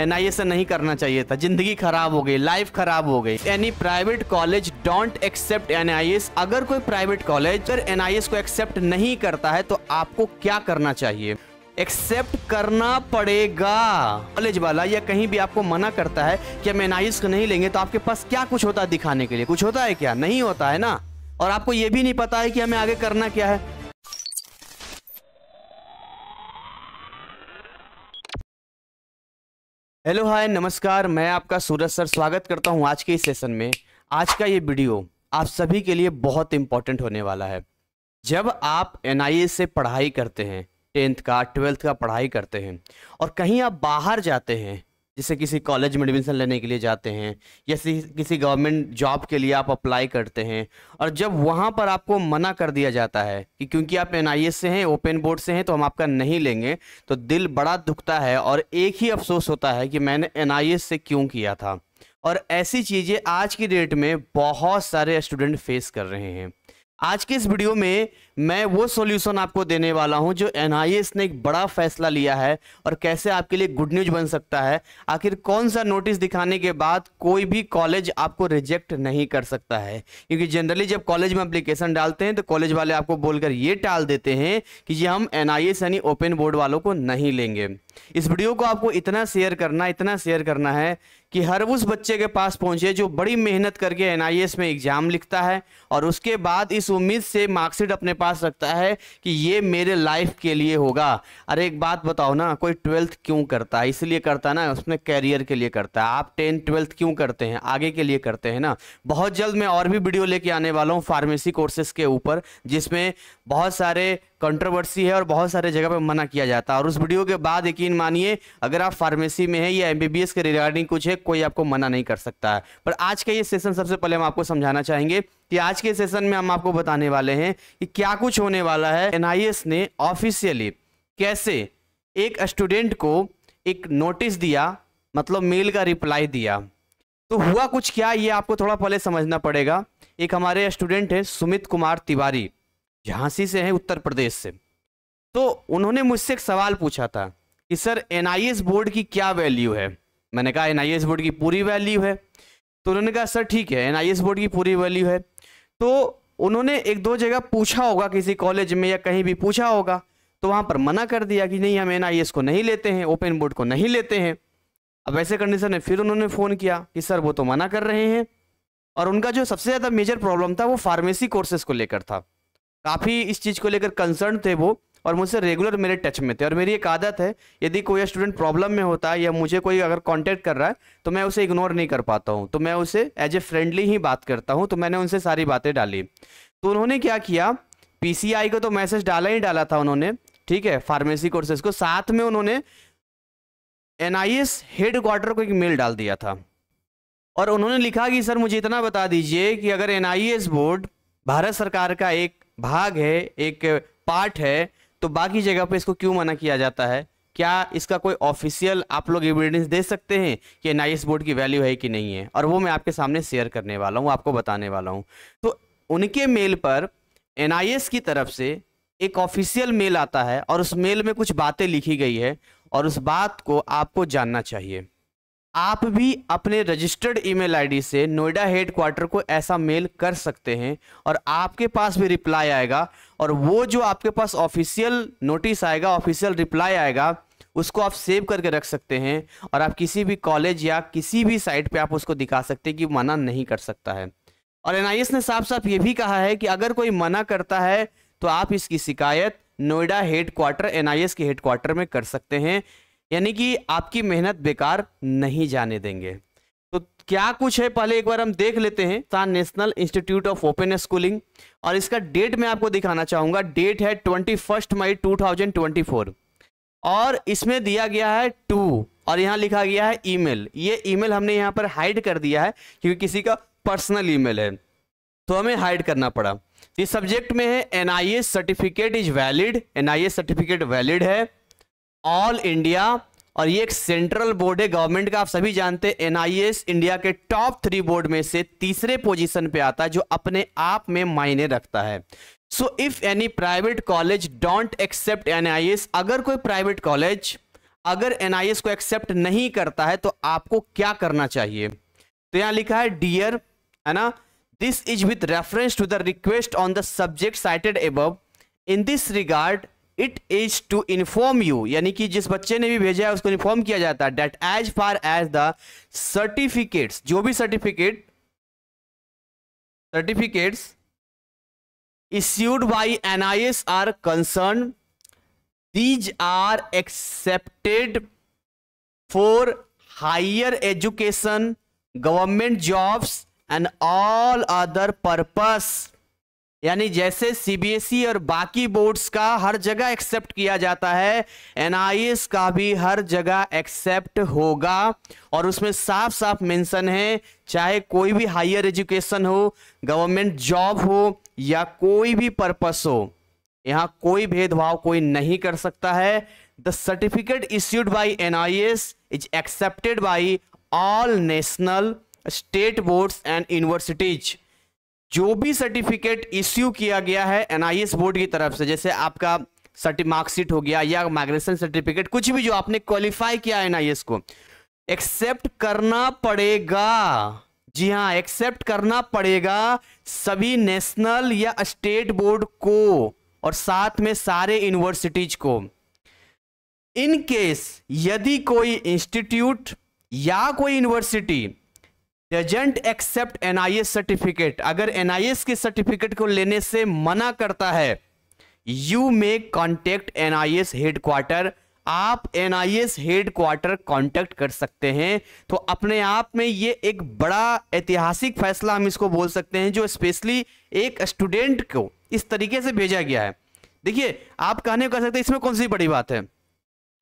N I S नहीं करना चाहिए था जिंदगी खराब हो गई लाइफ खराब हो गई any private college don't accept N I S अगर कोई प्राइवेट कॉलेज अगर एन आई एस को एक्सेप्ट नहीं करता है तो आपको क्या करना चाहिए एक्सेप्ट करना पड़ेगा कॉलेज वाला या कहीं भी आपको मना करता है कि हम एन को नहीं लेंगे तो आपके पास क्या कुछ होता है दिखाने के लिए कुछ होता है क्या नहीं होता है ना और आपको ये भी नहीं पता है कि हमें आगे करना क्या है हेलो हाय नमस्कार मैं आपका सूरज सर स्वागत करता हूं आज के इस सेशन में आज का ये वीडियो आप सभी के लिए बहुत इम्पोर्टेंट होने वाला है जब आप एन से पढ़ाई करते हैं टेंथ का ट्वेल्थ का पढ़ाई करते हैं और कहीं आप बाहर जाते हैं जैसे किसी कॉलेज में एडमिशन लेने के लिए जाते हैं या किसी गवर्नमेंट जॉब के लिए आप अप्लाई करते हैं और जब वहाँ पर आपको मना कर दिया जाता है कि क्योंकि आप एन से हैं ओपन बोर्ड से हैं तो हम आपका नहीं लेंगे तो दिल बड़ा दुखता है और एक ही अफसोस होता है कि मैंने एन से क्यों किया था और ऐसी चीज़ें आज की डेट में बहुत सारे स्टूडेंट फेस कर रहे हैं आज के इस वीडियो में मैं वो सॉल्यूशन आपको देने वाला हूं जो एन ने एक बड़ा फैसला लिया है और कैसे आपके लिए गुड न्यूज बन सकता है आखिर कौन सा नोटिस दिखाने के बाद कोई भी कॉलेज आपको रिजेक्ट नहीं कर सकता है क्योंकि जनरली जब कॉलेज में अप्लीकेशन डालते हैं तो कॉलेज वाले आपको बोलकर ये टाल देते हैं कि ये हम एन यानी ओपन बोर्ड वालों को नहीं लेंगे इस वीडियो को आपको इतना शेयर करना इतना शेयर करना है कि हर उस बच्चे के पास पहुंचे जो बड़ी मेहनत करके एन में एग्जाम लिखता है और उसके बाद इस उम्मीद से मार्कशीट अपने पास विश्वास रखता है कि ये मेरे लाइफ के लिए होगा अरे एक बात बताओ ना कोई ट्वेल्थ क्यों करता है इसलिए करता है ना उसमें कैरियर के लिए करता है आप टेंथ ट्वेल्थ क्यों करते हैं आगे के लिए करते हैं ना बहुत जल्द मैं और भी वीडियो लेके आने वाला हूँ फार्मेसी कोर्सेस के ऊपर जिसमें बहुत सारे कंट्रोवर्सी है और बहुत सारे जगह पर मना किया जाता है और उस वीडियो के बाद यकीन मानिए अगर आप फार्मेसी में है या एमबीबीएस के रिगार्डिंग कुछ है कोई आपको मना नहीं कर सकता है पर आज का ये सेशन सबसे पहले हम आपको समझाना चाहेंगे कि आज के सेशन में हम आपको बताने वाले हैं कि क्या कुछ होने वाला है एन ने ऑफिशियली कैसे एक स्टूडेंट को एक नोटिस दिया मतलब मेल का रिप्लाई दिया तो हुआ कुछ क्या ये आपको थोड़ा पहले समझना पड़ेगा एक हमारे स्टूडेंट है सुमित कुमार तिवारी झांसी से हैं उत्तर प्रदेश से तो उन्होंने मुझसे एक सवाल पूछा था कि सर एन बोर्ड की क्या वैल्यू है मैंने कहा एन बोर्ड की पूरी वैल्यू है तो उन्होंने कहा सर ठीक है एन बोर्ड की पूरी वैल्यू है तो उन्होंने एक दो जगह पूछा होगा किसी कॉलेज में या कहीं भी पूछा होगा तो वहाँ पर मना कर दिया कि नहीं हम एन को नहीं लेते हैं ओपन बोर्ड को नहीं लेते हैं अब ऐसे कंडीशन में फिर उन्होंने फ़ोन किया कि सर वो तो मना कर रहे हैं और उनका जो सबसे ज़्यादा मेजर प्रॉब्लम था वो फार्मेसी कोर्सेज को लेकर था काफ़ी इस चीज़ को लेकर कंसर्न थे वो और मुझसे रेगुलर मेरे टच में थे और मेरी एक आदत है यदि कोई स्टूडेंट प्रॉब्लम में होता है या मुझे कोई अगर कांटेक्ट कर रहा है तो मैं उसे इग्नोर नहीं कर पाता हूँ तो मैं उसे एज ए फ्रेंडली ही बात करता हूँ तो मैंने उनसे सारी बातें डाली तो उन्होंने क्या किया पीसीआई को तो मैसेज डाला ही डाला था उन्होंने ठीक है फार्मेसी कोर्सेज को साथ में उन्होंने हेड क्वार्टर को एक मेल डाल दिया था और उन्होंने लिखा कि सर मुझे इतना बता दीजिए कि अगर एन बोर्ड भारत सरकार का एक भाग है एक पार्ट है तो बाकी जगह पे इसको क्यों मना किया जाता है क्या इसका कोई ऑफिशियल आप लोग एविडेंस दे सकते हैं कि एन बोर्ड की वैल्यू है कि नहीं है और वो मैं आपके सामने शेयर करने वाला हूँ आपको बताने वाला हूँ तो उनके मेल पर एन की तरफ से एक ऑफिशियल मेल आता है और उस मेल में कुछ बातें लिखी गई है और उस बात को आपको जानना चाहिए आप भी अपने रजिस्टर्ड ईमेल आईडी से नोएडा हेडक्वार्टर को ऐसा मेल कर सकते हैं और आपके पास भी रिप्लाई आएगा और वो जो आपके पास ऑफिशियल नोटिस आएगा ऑफिशियल रिप्लाई आएगा उसको आप सेव करके रख सकते हैं और आप किसी भी कॉलेज या किसी भी साइट पे आप उसको दिखा सकते हैं कि मना नहीं कर सकता है और एन ने साफ साफ ये भी कहा है कि अगर कोई मना करता है तो आप इसकी शिकायत नोएडा हेड क्वार्टर एन की हेड क्वार्टर में कर सकते हैं यानी कि आपकी मेहनत बेकार नहीं जाने देंगे तो क्या कुछ है पहले एक बार हम देख लेते हैं सान national institute of open schooling और इसका डेट मैं आपको दिखाना चाहूंगा डेट है twenty first May two thousand twenty four और इसमें दिया गया है टू और यहाँ लिखा गया है ईमेल ये ईमेल हमने यहाँ पर हाइड कर दिया है क्योंकि किसी का पर्सनल ईमेल है तो हमें हाइड करना पड़ा इस सब्जेक्ट में है N certificate is valid N certificate valid है ऑल इंडिया और ये एक सेंट्रल बोर्ड है गवर्नमेंट का आप सभी जानते हैं एनआईएस इंडिया के टॉप थ्री बोर्ड में से तीसरे पोजीशन पे आता है जो अपने आप में मायने रखता है so if any private college don't accept NIS अगर कोई प्राइवेट कॉलेज अगर एनआईएस को एक्सेप्ट नहीं करता है तो आपको क्या करना चाहिए तो यहां लिखा है डियर है ना this is with reference to the request on the subject cited above in this regard it is to inform you यानी कि जिस बच्चे ने भी भेजा है उसको इन्फॉर्म किया जाता है date as far as the certificate जो भी certificate certificates issued by N I S are concern these are accepted for higher education government jobs and all other purpose यानी जैसे सीबीएसई e और बाकी बोर्ड्स का हर जगह एक्सेप्ट किया जाता है एनआईएस का भी हर जगह एक्सेप्ट होगा और उसमें साफ साफ मेंशन है चाहे कोई भी हायर एजुकेशन हो गवर्नमेंट जॉब हो या कोई भी पर्पस हो यहाँ कोई भेदभाव कोई नहीं कर सकता है the certificate issued by S is accepted by all national state boards and universities जो भी सर्टिफिकेट इश्यू किया गया है एनआईएस बोर्ड की तरफ से जैसे आपका मार्कशीट हो गया या माइग्रेशन सर्टिफिकेट कुछ भी जो आपने क्वालिफाई किया एनआईएस को एक्सेप्ट करना पड़ेगा जी हाँ एक्सेप्ट करना पड़ेगा सभी नेशनल या स्टेट बोर्ड को और साथ में सारे यूनिवर्सिटीज को इन केस यदि कोई इंस्टीट्यूट या कोई university doesn't accept NIS certificate अगर एनआईएस के सर्टिफिकेट को लेने से मना करता है you may contact NIS headquarter आप एनआईएस हेडक्वार्टर कॉन्टेक्ट कर सकते हैं तो अपने आप में ये एक बड़ा ऐतिहासिक फैसला हम इसको बोल सकते हैं जो स्पेशली एक स्टूडेंट को इस तरीके से भेजा गया है देखिए आप कहने कह सकते हैं इसमें कौन सी बड़ी बात है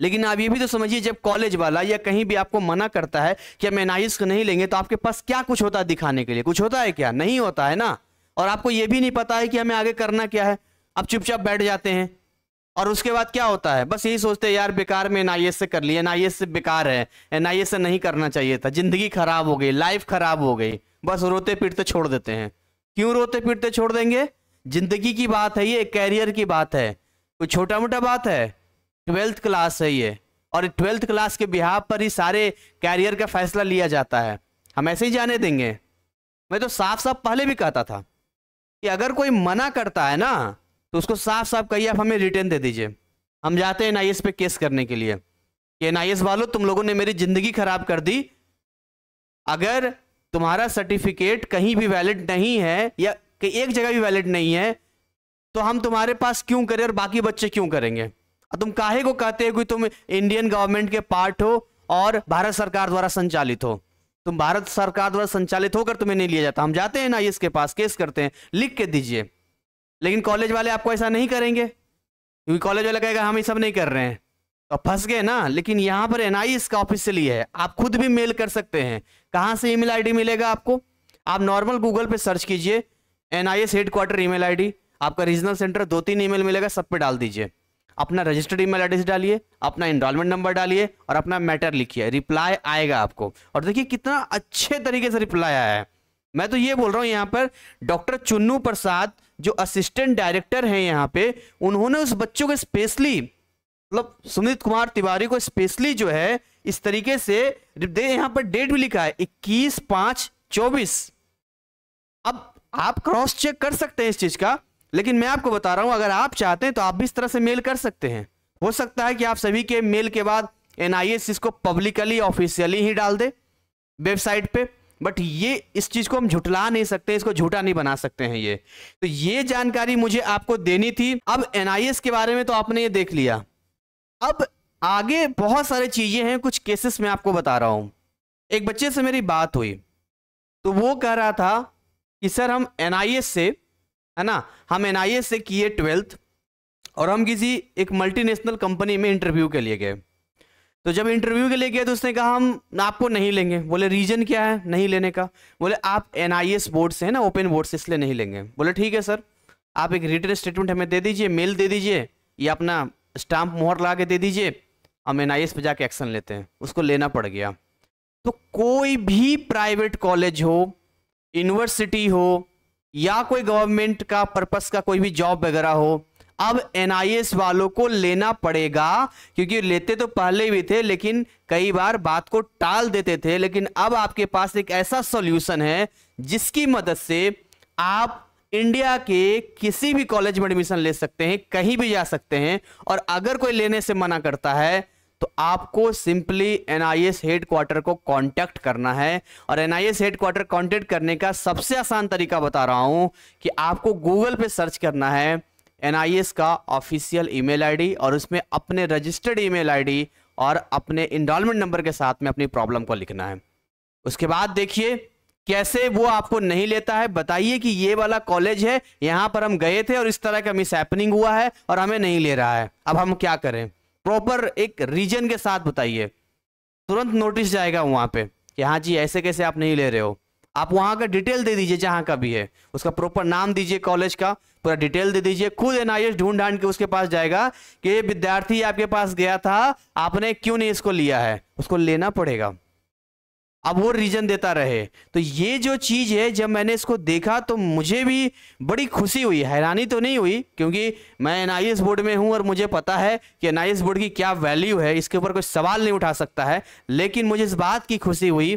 लेकिन आप ये भी तो समझिए जब कॉलेज वाला या कहीं भी आपको मना करता है कि हम एनआईएस को नहीं लेंगे तो आपके पास क्या कुछ होता है दिखाने के लिए कुछ होता है क्या नहीं होता है ना और आपको ये भी नहीं पता है कि हमें आगे करना क्या है आप चुपचाप बैठ जाते हैं और उसके बाद क्या होता है बस यही सोचते हैं यार बेकार में एन से कर लिया एन से बेकार है एन से नहीं करना चाहिए था जिंदगी खराब हो गई लाइफ खराब हो गई बस रोते पीटते छोड़ देते हैं क्यों रोते पीटते छोड़ देंगे जिंदगी की बात है ये कैरियर की बात है कोई छोटा मोटा बात है ट्वेल्थ क्लास है ये और ट्वेल्थ क्लास के बिहार पर ही सारे कैरियर का फैसला लिया जाता है हम ऐसे ही जाने देंगे मैं तो साफ साफ पहले भी कहता था कि अगर कोई मना करता है ना तो उसको साफ साफ कहिए आप हमें रिटर्न दे दीजिए हम जाते हैं एन पे केस करने के लिए कि एन वालों तुम लोगों ने मेरी ज़िंदगी ख़राब कर दी अगर तुम्हारा सर्टिफिकेट कहीं भी वैलिड नहीं है या कि एक जगह भी वैलिड नहीं है तो हम तुम्हारे पास क्यों करें और बाकी बच्चे क्यों करेंगे तुम काहे को कहते हो कि तुम इंडियन गवर्नमेंट के पार्ट हो और भारत सरकार द्वारा संचालित हो तुम भारत सरकार द्वारा संचालित होकर तुम्हें नहीं लिया जाता हम जाते हैं ना इसके के पास केस करते हैं लिख के दीजिए लेकिन कॉलेज वाले आपको ऐसा नहीं करेंगे क्योंकि कॉलेज वाले कहेगा हम ये सब नहीं कर रहे हैं तो फंस गए ना लेकिन यहाँ पर एनआई इसका ऑफिशियली है आप खुद भी मेल कर सकते हैं कहाँ से ईमेल आईडी मिलेगा आपको आप नॉर्मल गूगल पे सर्च कीजिए N I S headquarter email ID आपका रीजनल सेंटर दो तीन ईमेल मिलेगा सब पे डाल दीजिए अपना रजिस्टर्ड ईमेल एड्रेस डालिए अपना इनरोलमेंट नंबर डालिए और अपना मैटर लिखिए रिप्लाई आएगा आपको और देखिए कितना अच्छे तरीके से रिप्लाई आया है मैं तो ये बोल रहा हूँ यहाँ पर डॉक्टर चुन्नू प्रसाद जो असिस्टेंट डायरेक्टर हैं यहाँ पे उन्होंने उस बच्चों को स्पेशली मतलब सुमित कुमार तिवारी को स्पेशली जो है इस तरीके से दे यहाँ पर डेट भी लिखा है इक्कीस पाँच चौबीस अब आप क्रॉस चेक कर सकते हैं इस चीज का लेकिन मैं आपको बता रहा हूं अगर आप चाहते हैं तो आप भी इस तरह से मेल कर सकते हैं हो सकता है कि आप सभी के मेल के बाद एन इसको पब्लिकली ऑफिशियली ही डाल दे वेबसाइट पे बट ये इस चीज़ को हम झुटला नहीं सकते इसको झूठा नहीं बना सकते हैं ये तो ये जानकारी मुझे आपको देनी थी अब एन के बारे में तो आपने ये देख लिया अब आगे बहुत सारी चीज़ें हैं कुछ केसेस में आपको बता रहा हूं एक बच्चे से मेरी बात हुई तो वो कह रहा था कि सर हम एन से है ना हम एन से किए ट्वेल्थ और हम किसी एक मल्टीनेशनल कंपनी में इंटरव्यू के लिए गए तो जब इंटरव्यू के लिए गए तो उसने कहा हम आपको नहीं लेंगे बोले रीजन क्या है नहीं लेने का बोले आप एन बोर्ड से है ना ओपन बोर्ड से इसलिए नहीं लेंगे बोले ठीक है सर आप एक रिटर्न स्टेटमेंट हमें दे दीजिए मेल दे दीजिए या अपना स्टाम्प मोहर ला के दे दीजिए हम एन आई पे जाके एक्शन लेते हैं उसको लेना पड़ गया तो कोई भी प्राइवेट कॉलेज हो यूनिवर्सिटी हो या कोई गवर्नमेंट का पर्पस का कोई भी जॉब वगैरह हो अब एनआईएस वालों को लेना पड़ेगा क्योंकि लेते तो पहले भी थे लेकिन कई बार बात को टाल देते थे लेकिन अब आपके पास एक ऐसा सॉल्यूशन है जिसकी मदद से आप इंडिया के किसी भी कॉलेज में एडमिशन ले सकते हैं कहीं भी जा सकते हैं और अगर कोई लेने से मना करता है तो आपको simply N I S headquarter को कांटेक्ट करना है और N I S headquarter contact करने का सबसे आसान तरीका बता रहा हूं कि आपको गूगल पे सर्च करना है एन आई एस का ऑफिशियल ईमेल आईडी और उसमें अपने रजिस्टर्ड ईमेल आईडी और अपने इनरोलमेंट नंबर के साथ में अपनी प्रॉब्लम को लिखना है उसके बाद देखिए कैसे वो आपको नहीं लेता है बताइए कि ये वाला कॉलेज है यहां पर हम गए थे और इस तरह का मिस हैपनिंग हुआ है और हमें नहीं ले रहा है अब हम क्या करें प्रॉपर एक रीजन के साथ बताइए तुरंत नोटिस जाएगा वहाँ पे कि हाँ जी ऐसे कैसे आप नहीं ले रहे हो आप वहाँ का डिटेल दे दीजिए जहाँ का भी है उसका प्रॉपर नाम दीजिए कॉलेज का पूरा डिटेल दे दीजिए खुद एन आई ढूंढ ढांड के उसके पास जाएगा कि ये विद्यार्थी आपके पास गया था आपने क्यों नहीं इसको लिया है उसको लेना पड़ेगा अब वो रीजन देता रहे तो ये जो चीज़ है जब मैंने इसको देखा तो मुझे भी बड़ी खुशी हुई हैरानी तो नहीं हुई क्योंकि मैं एन बोर्ड में हूं और मुझे पता है कि एन बोर्ड की क्या वैल्यू है इसके ऊपर कोई सवाल नहीं उठा सकता है लेकिन मुझे इस बात की खुशी हुई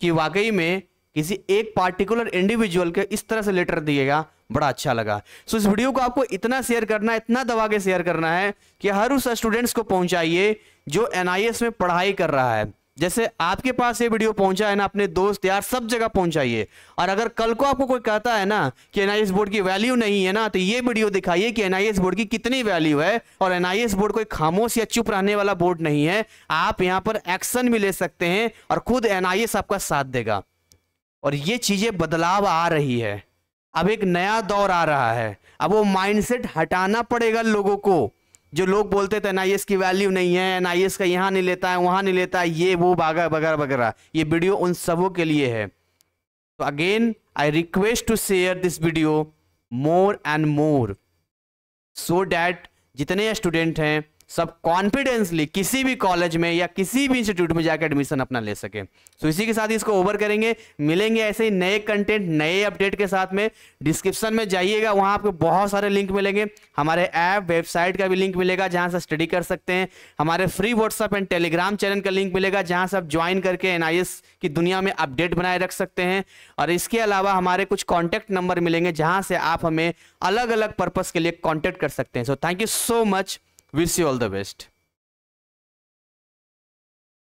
कि वाकई में किसी एक पार्टिकुलर इंडिविजुअल के इस तरह से लेटर दिएगा बड़ा अच्छा लगा सो इस वीडियो को आपको इतना शेयर करना है इतना दबा के शेयर करना है कि हर उस स्टूडेंट्स को पहुंचाइए जो एन में पढ़ाई कर रहा है जैसे आपके पास ये वीडियो पहुंचा है ना अपने दोस्त यार सब जगह पहुंचाइए और अगर कल को आपको कोई कहता है ना कि एनआईएस बोर्ड की वैल्यू नहीं है ना तो ये वीडियो दिखाइए कि एनआईएस बोर्ड की कितनी वैल्यू है और एनआईएस बोर्ड कोई खामोश या चुप रहने वाला बोर्ड नहीं है आप यहाँ पर एक्शन भी ले सकते हैं और खुद एनआईएस आपका साथ देगा और ये चीजें बदलाव आ रही है अब एक नया दौर आ रहा है अब वो माइंडसेट हटाना पड़ेगा लोगों को जो लोग बोलते थे एन की वैल्यू नहीं है एन का यहाँ नहीं लेता है वहां नहीं लेता है ये वो बागा वगैरह वगैरह ये वीडियो उन सबों के लिए है तो again I request to share this video more and more so that जितने स्टूडेंट हैं सब कॉन्फिडेंसली किसी भी कॉलेज में या किसी भी इंस्टीट्यूट में जाकर एडमिशन अपना ले सके सो इसी के साथ इसको ओवर करेंगे मिलेंगे ऐसे ही नए कंटेंट नए अपडेट के साथ में डिस्क्रिप्शन में जाइएगा वहाँ आपको बहुत सारे लिंक मिलेंगे हमारे ऐप वेबसाइट का भी लिंक मिलेगा जहाँ से स्टडी कर सकते हैं हमारे free WhatsApp and Telegram channel का लिंक मिलेगा जहाँ से आप ज्वाइन करके एन की दुनिया में अपडेट बनाए रख सकते हैं और इसके अलावा हमारे कुछ कॉन्टैक्ट नंबर मिलेंगे जहाँ से आप हमें अलग अलग पर्पज़ के लिए कॉन्टैक्ट कर सकते हैं so thank you so much wish you all the best